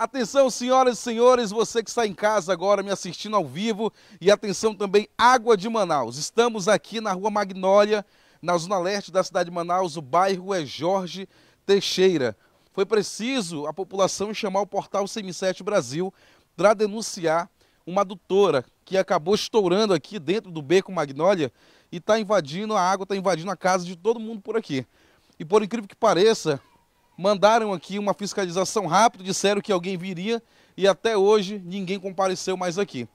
Atenção, senhoras e senhores, você que está em casa agora me assistindo ao vivo e atenção também Água de Manaus. Estamos aqui na Rua Magnólia, na zona leste da cidade de Manaus, o bairro é Jorge Teixeira. Foi preciso a população chamar o portal CM7 Brasil para denunciar uma adutora que acabou estourando aqui dentro do beco Magnólia e está invadindo a água, está invadindo a casa de todo mundo por aqui. E por incrível que pareça, mandaram aqui uma fiscalização rápida, disseram que alguém viria e até hoje ninguém compareceu mais aqui.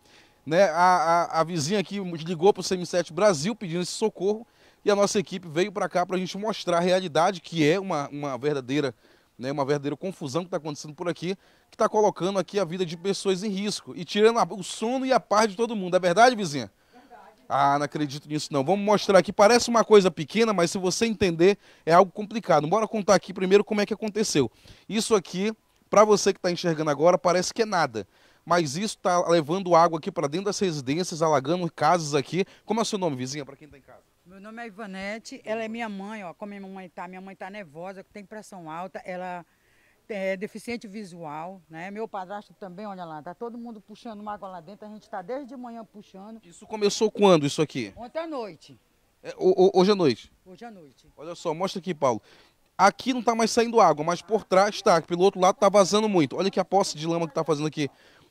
Né? A, a, a vizinha aqui ligou para o CM7 Brasil pedindo esse socorro e a nossa equipe veio para cá para a gente mostrar a realidade, que é uma, uma verdadeira né, uma verdadeira confusão que está acontecendo por aqui, que está colocando aqui a vida de pessoas em risco e tirando o sono e a paz de todo mundo. É verdade, vizinha? Ah, não acredito nisso não. Vamos mostrar aqui. Parece uma coisa pequena, mas se você entender, é algo complicado. Bora contar aqui primeiro como é que aconteceu. Isso aqui, para você que está enxergando agora, parece que é nada. Mas isso está levando água aqui para dentro das residências, alagando casas aqui. Como é o seu nome, vizinha, para quem está em casa? Meu nome é Ivanete, ela é minha mãe, ó. Como minha mãe tá, minha mãe tá nervosa, tem pressão alta, ela é, é, deficiente visual, né? Meu padrasto também, olha lá, tá todo mundo puxando água lá dentro, a gente tá desde manhã puxando. Isso começou quando isso aqui? Ontem à noite. É, hoje à noite? Hoje à noite. Olha só, mostra aqui, Paulo. Aqui não tá mais saindo água, mas por trás tá, pelo outro lado tá vazando muito. Olha que a poça de lama que tá fazendo aqui.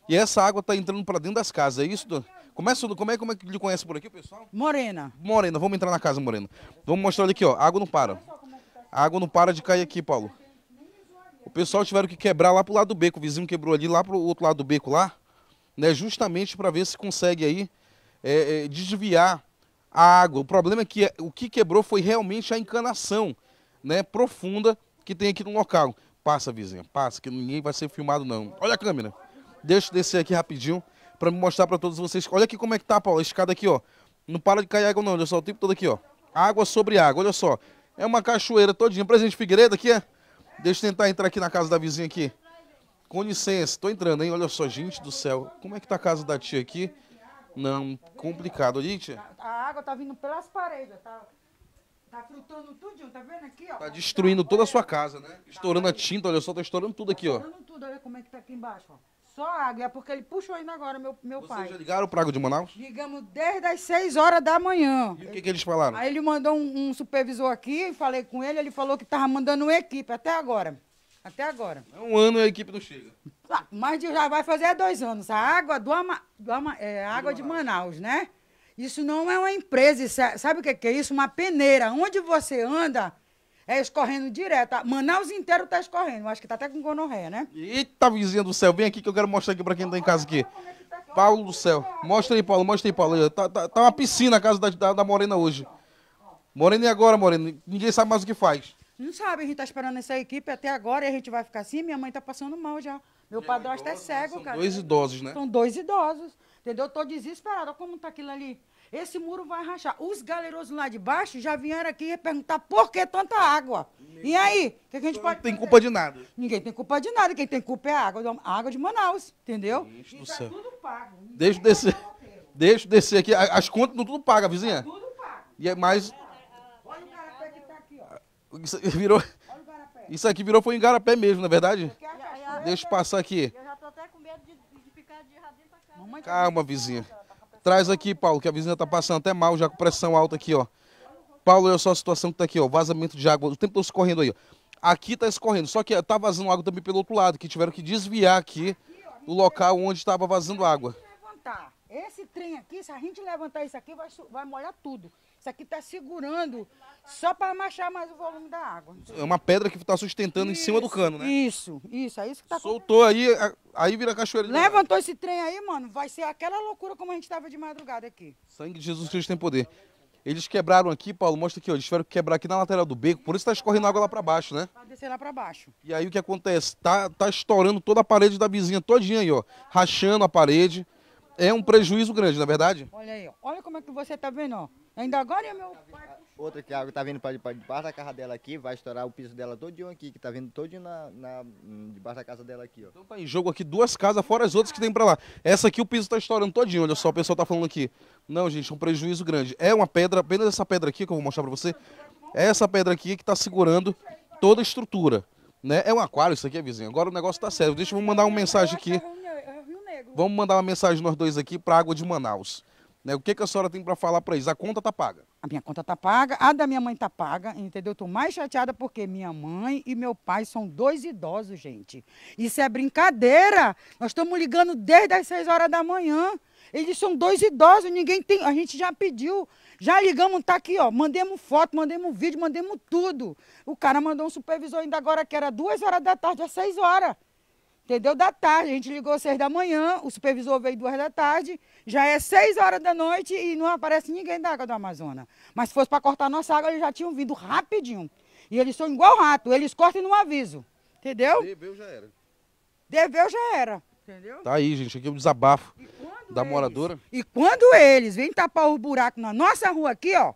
E essa água tá entrando para dentro das casas, é isso? Começa, como é, como é que ele conhece por aqui, pessoal? Morena. Morena, vamos entrar na casa, Morena. Vamos mostrar ali aqui, ó, a água não para. A água não para de cair aqui, Paulo pessoal tiveram que quebrar lá pro lado do beco. O vizinho quebrou ali lá pro outro lado do beco lá, né? Justamente para ver se consegue aí é, é, desviar a água. O problema é que é, o que quebrou foi realmente a encanação, né? Profunda que tem aqui no local. Passa, vizinho, passa, que ninguém vai ser filmado não. Olha a câmera. Deixa eu descer aqui rapidinho para mostrar para todos vocês. Olha aqui como é que tá, Paulo, a escada aqui, ó. Não para de cair água não, olha só, o tempo todo aqui, ó. Água sobre água, olha só. É uma cachoeira todinha. Presidente Figueiredo aqui, é? Deixa eu tentar entrar aqui na casa da vizinha aqui. Com licença, tô entrando, hein? Olha só, gente do céu. Como é que tá a casa da tia aqui? Não, complicado. Ali, tia? A água tá vindo pelas paredes, tá... Tá tudo, tudinho, tá vendo aqui, ó? Tá destruindo toda a sua casa, né? Estourando a tinta, olha só, tá estourando tudo aqui, ó. Tá estourando tudo, olha como é que tá aqui embaixo, ó. Só é porque ele puxou ainda agora, meu, meu Vocês pai. Vocês ligaram o água de Manaus? Ligamos desde as 6 horas da manhã. E o que, que eles falaram? Aí ele mandou um, um supervisor aqui, falei com ele, ele falou que tava mandando uma equipe até agora. Até agora. É um ano e a equipe não chega. mas já vai fazer dois anos. A água do, Ama, do Ama, é, água de Manaus. de Manaus, né? Isso não é uma empresa, é, sabe o que é isso? Uma peneira. Onde você anda, é escorrendo direto. Manaus inteiro tá escorrendo. Acho que tá até com gonorreia, né? Eita, vizinha do céu. Vem aqui que eu quero mostrar aqui pra quem tá em casa aqui. Paulo do céu. Mostra aí, Paulo. Mostra aí, Paulo. Tá, tá, tá uma piscina a casa da, da, da Morena hoje. Morena e agora, Morena? Ninguém sabe mais o que faz. Não sabe. A gente tá esperando essa equipe até agora e a gente vai ficar assim. Minha mãe tá passando mal já. Meu padrasto é né? cego, cara. São dois idosos, né? São dois idosos. Entendeu? Eu tô desesperada. Olha como tá aquilo ali. Esse muro vai rachar. Os galerosos lá de baixo já vieram aqui perguntar por que tanta água. e aí? O que, a gente pode. Não tem culpa de nada. Ninguém tem culpa de nada. Quem tem culpa é a água, a água de Manaus. Entendeu? Deus e tá céu. tudo pago. Ninguém Deixa eu descer. Deixa eu descer aqui. As contas não tudo paga, vizinha. Tá tudo pago. E é mais. Olha o garapé que tá aqui, ó. Isso, virou... Isso aqui virou foi um garapé mesmo, na é verdade? É Deixa eu passar aqui. Calma, vizinha. Traz aqui, Paulo, que a vizinha tá passando até mal, já com pressão alta aqui, ó. Paulo, olha só a situação que tá aqui, ó. Vazamento de água. O tempo tá escorrendo aí, ó. Aqui tá escorrendo. Só que tá vazando água também pelo outro lado, que tiveram que desviar aqui do local onde estava vazando água. Levantar. Esse trem aqui, se a gente levantar isso aqui, vai, vai molhar tudo. Isso aqui está segurando só para marchar mais o volume da água. É uma pedra que está sustentando isso, em cima do cano, né? Isso, isso, é isso que está Soltou aí, aí vira cachoeira. Levantou esse trem aí, mano, vai ser aquela loucura como a gente estava de madrugada aqui. Sangue de Jesus Cristo tem poder. Eles quebraram aqui, Paulo, mostra aqui, ó, eles tiveram que quebrar aqui na lateral do beco, por isso está escorrendo água lá para baixo, né? Para descer lá para baixo. E aí o que acontece? Tá, tá estourando toda a parede da vizinha todinha aí, ó, rachando a parede é um prejuízo grande, na é verdade? Olha aí, olha como é que você tá vendo, ó. Ainda agora é meu pai. Outra que a água tá vindo para debaixo da casa dela aqui, vai estourar o piso dela todinho aqui, que tá vindo todinho na, na, debaixo da casa dela aqui, ó. Então tá em jogo aqui duas casas, fora as outras que tem para lá. Essa aqui o piso tá estourando todinho, olha só, o pessoal tá falando aqui. Não, gente, é um prejuízo grande. É uma pedra, apenas essa pedra aqui que eu vou mostrar para você. É essa pedra aqui que tá segurando toda a estrutura. Né? É um aquário isso aqui, é vizinho. Agora o negócio tá sério. Deixa eu mandar uma mensagem aqui. Vamos mandar uma mensagem nós dois aqui para a Água de Manaus. Né? O que, que a senhora tem para falar para eles? A conta tá paga. A minha conta tá paga, a da minha mãe tá paga, entendeu? tô mais chateada porque minha mãe e meu pai são dois idosos, gente. Isso é brincadeira. Nós estamos ligando desde as 6 horas da manhã. Eles são dois idosos, ninguém tem. A gente já pediu, já ligamos, tá aqui, ó. Mandemos foto, mandemos vídeo, mandemos tudo. O cara mandou um supervisor ainda agora que era duas horas da tarde, às seis horas entendeu? Da tarde, a gente ligou seis da manhã, o supervisor veio duas da tarde, já é seis horas da noite e não aparece ninguém da água do Amazonas. Mas se fosse para cortar nossa água, eles já tinham vindo rapidinho. E eles são igual rato, eles cortam e não aviso, entendeu? Deveu já era. Deveu já era, entendeu? Tá aí, gente, aqui é um desabafo da eles, moradora. E quando eles vêm tapar o buraco na nossa rua aqui, ó,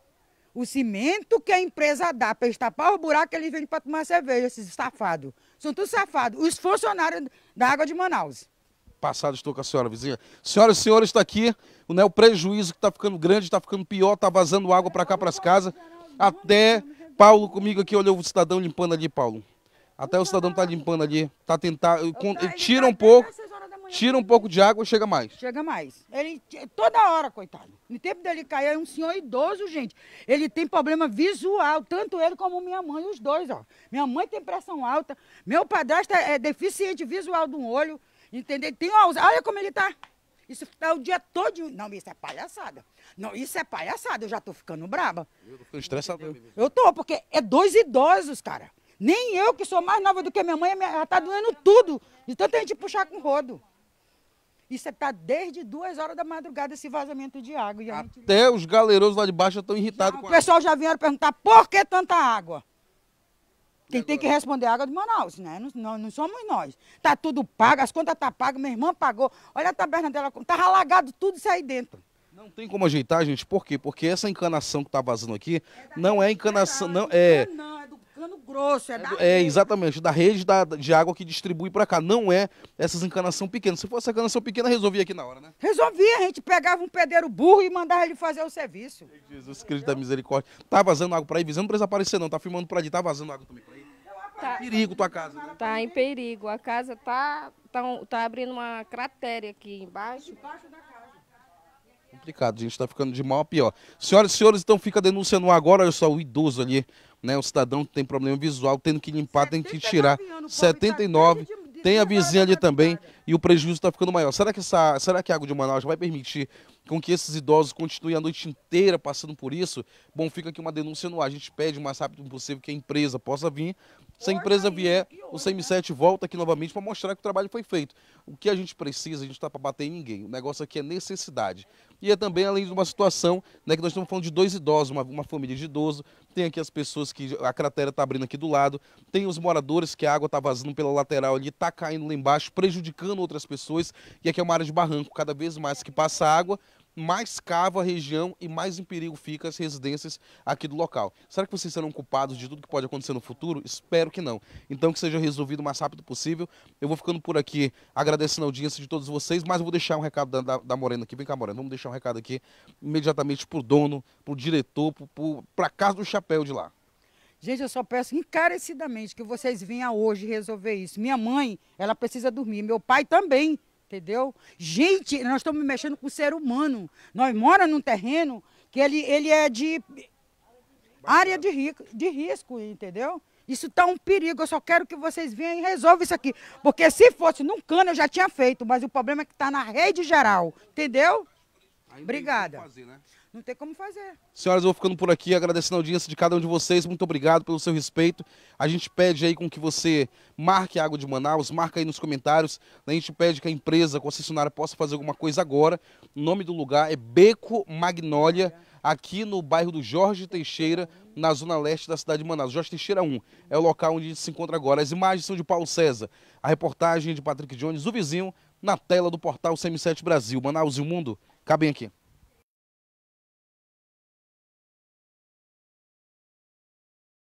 o cimento que a empresa dá para eles tapar o buraco, eles vêm para tomar cerveja, esses estafados. São tudo safados. Os funcionários da Água de Manaus. Passado estou com a senhora, vizinha. Senhoras e senhores, está aqui né, o prejuízo que está ficando grande, está ficando pior, está vazando água para cá, para as casas. Até Paulo comigo aqui, olhou o cidadão limpando ali, Paulo. Até o cidadão está limpando ali, tá tentar, tira um pouco, Tira um pouco de água e chega mais. Chega mais. Ele toda hora, coitado. No tempo dele cair, é um senhor idoso, gente. Ele tem problema visual, tanto ele como minha mãe, os dois, ó. Minha mãe tem pressão alta, meu padrasto é, é deficiente visual de um olho, entendeu? Tem uma, olha como ele tá. Isso tá o dia todo. Não, isso é palhaçada. Não, isso é palhaçada. Eu já tô ficando braba. Eu tô ficando estressado. Eu tô, porque é dois idosos, cara. Nem eu, que sou mais nova do que minha mãe, já tá doendo tudo. De tanta gente puxar com rodo. Isso está é desde duas horas da madrugada esse vazamento de água. Até gente... os galerosos lá de baixo estão irritados já, com O pessoal água. já vieram perguntar por que tanta água. Quem tem que responder é a água é de Manaus, né? Não, não, não somos nós. Tá tudo pago, as contas tá pagas, minha irmã pagou. Olha a taberna dela, tava tá alagado tudo isso aí dentro. Não tem como ajeitar, gente, por quê? Porque essa encanação que tá vazando aqui é não é encanação, não é... Não grosso, é, é da É, rede. exatamente, da rede da, de água que distribui para cá. Não é essas encanação pequenas. Se fosse encanação pequena, resolvia aqui na hora, né? Resolvia, a gente pegava um pedreiro burro e mandava ele fazer o serviço. Jesus Cristo da misericórdia. Tá vazando água para aí, visando não precisa aparecer não, tá filmando para ali, tá vazando água também para aí. Tá. perigo tua casa. Né? Tá em perigo. A casa tá, tá, tá abrindo uma cratera aqui embaixo. Debaixo da casa complicado, a gente está ficando de mal a pior. Senhoras e senhores, então fica denunciando agora, olha só, o idoso ali, né? O cidadão que tem problema visual, tendo que limpar, tem que tirar. Anos, 79 tá tem a vizinha ali também e o prejuízo está ficando maior. Será que, essa, será que a água de Manaus vai permitir com que esses idosos continuem a noite inteira passando por isso, bom, fica aqui uma denúncia no ar. A gente pede o mais rápido possível que a empresa possa vir. Se a empresa é vier, o CM7 né? volta aqui novamente para mostrar que o trabalho foi feito. O que a gente precisa, a gente está para bater em ninguém. O negócio aqui é necessidade. E é também, além de uma situação, né, que nós estamos falando de dois idosos, uma, uma família de idoso, tem aqui as pessoas que a cratera está abrindo aqui do lado, tem os moradores que a água está vazando pela lateral ali, está caindo lá embaixo, prejudicando outras pessoas, e aqui é uma área de barranco, cada vez mais que passa água, mais cava a região e mais em perigo fica as residências aqui do local. Será que vocês serão culpados de tudo que pode acontecer no futuro? Espero que não. Então que seja resolvido o mais rápido possível. Eu vou ficando por aqui agradecendo a audiência de todos vocês, mas vou deixar um recado da, da, da Morena aqui. Vem cá, Morena, vamos deixar um recado aqui imediatamente pro dono, pro diretor, para casa do chapéu de lá. Gente, eu só peço encarecidamente que vocês venham hoje resolver isso. Minha mãe, ela precisa dormir, meu pai também. Entendeu? Gente, nós estamos mexendo com o ser humano. Nós moramos num terreno que ele, ele é de área de, rico, de risco, entendeu? Isso está um perigo. Eu só quero que vocês venham e resolvam isso aqui. Porque se fosse num cano eu já tinha feito, mas o problema é que está na rede geral, entendeu? Ainda Obrigada. Não tem, fazer, né? não tem como fazer. Senhoras, eu vou ficando por aqui, agradecendo a audiência de cada um de vocês. Muito obrigado pelo seu respeito. A gente pede aí com que você marque a Água de Manaus, marca aí nos comentários. A gente pede que a empresa, a concessionária, possa fazer alguma coisa agora. O nome do lugar é Beco Magnólia, aqui no bairro do Jorge Teixeira, na zona leste da cidade de Manaus. Jorge Teixeira 1 é o local onde a gente se encontra agora. As imagens são de Paulo César, a reportagem de Patrick Jones, o vizinho, na tela do portal CM7 Brasil. Manaus e o Mundo. Cabem aqui.